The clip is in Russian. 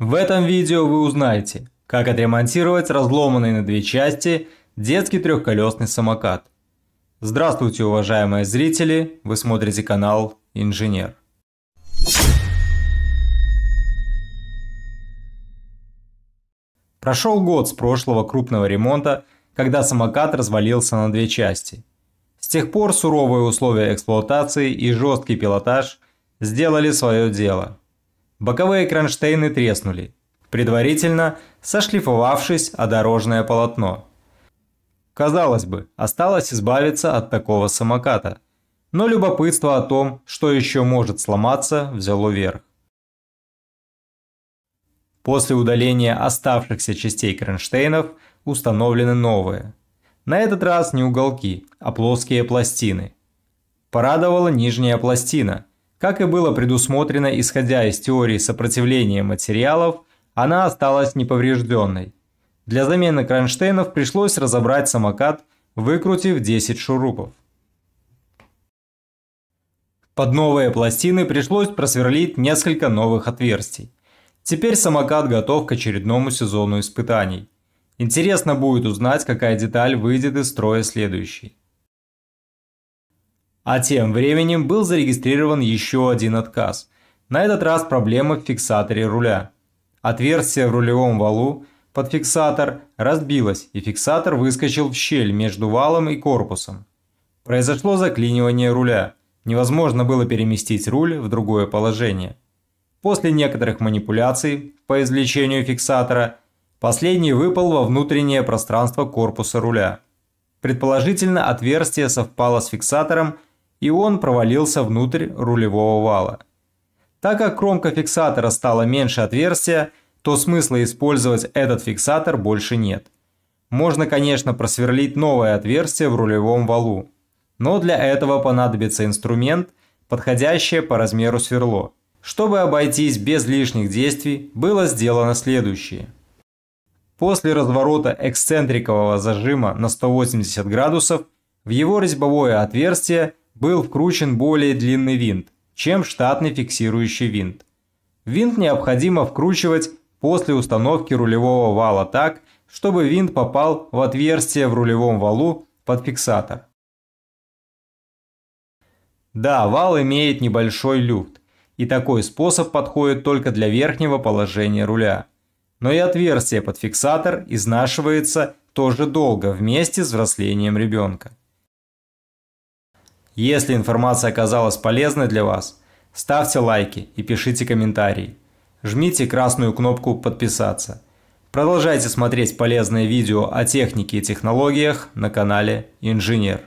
В этом видео вы узнаете, как отремонтировать разломанный на две части детский трехколесный самокат. Здравствуйте, уважаемые зрители! Вы смотрите канал Инженер. Прошел год с прошлого крупного ремонта, когда самокат развалился на две части. С тех пор суровые условия эксплуатации и жесткий пилотаж сделали свое дело – Боковые кронштейны треснули, предварительно сошлифовавшись о дорожное полотно. Казалось бы, осталось избавиться от такого самоката. Но любопытство о том, что еще может сломаться, взяло верх. После удаления оставшихся частей кронштейнов установлены новые. На этот раз не уголки, а плоские пластины. Порадовала нижняя пластина, как и было предусмотрено, исходя из теории сопротивления материалов, она осталась неповрежденной. Для замены кронштейнов пришлось разобрать самокат, выкрутив 10 шурупов. Под новые пластины пришлось просверлить несколько новых отверстий. Теперь самокат готов к очередному сезону испытаний. Интересно будет узнать, какая деталь выйдет из строя следующей. А тем временем был зарегистрирован еще один отказ. На этот раз проблема в фиксаторе руля. Отверстие в рулевом валу под фиксатор разбилось, и фиксатор выскочил в щель между валом и корпусом. Произошло заклинивание руля. Невозможно было переместить руль в другое положение. После некоторых манипуляций по извлечению фиксатора, последний выпал во внутреннее пространство корпуса руля. Предположительно, отверстие совпало с фиксатором и он провалился внутрь рулевого вала. Так как кромка фиксатора стала меньше отверстия, то смысла использовать этот фиксатор больше нет. Можно, конечно, просверлить новое отверстие в рулевом валу, но для этого понадобится инструмент, подходящее по размеру сверло. Чтобы обойтись без лишних действий, было сделано следующее. После разворота эксцентрикового зажима на 180 градусов в его резьбовое отверстие был вкручен более длинный винт, чем штатный фиксирующий винт. Винт необходимо вкручивать после установки рулевого вала так, чтобы винт попал в отверстие в рулевом валу под фиксатор. Да, вал имеет небольшой люфт, и такой способ подходит только для верхнего положения руля. Но и отверстие под фиксатор изнашивается тоже долго вместе с взрослением ребенка. Если информация оказалась полезной для вас, ставьте лайки и пишите комментарии. Жмите красную кнопку «Подписаться». Продолжайте смотреть полезные видео о технике и технологиях на канале «Инженер».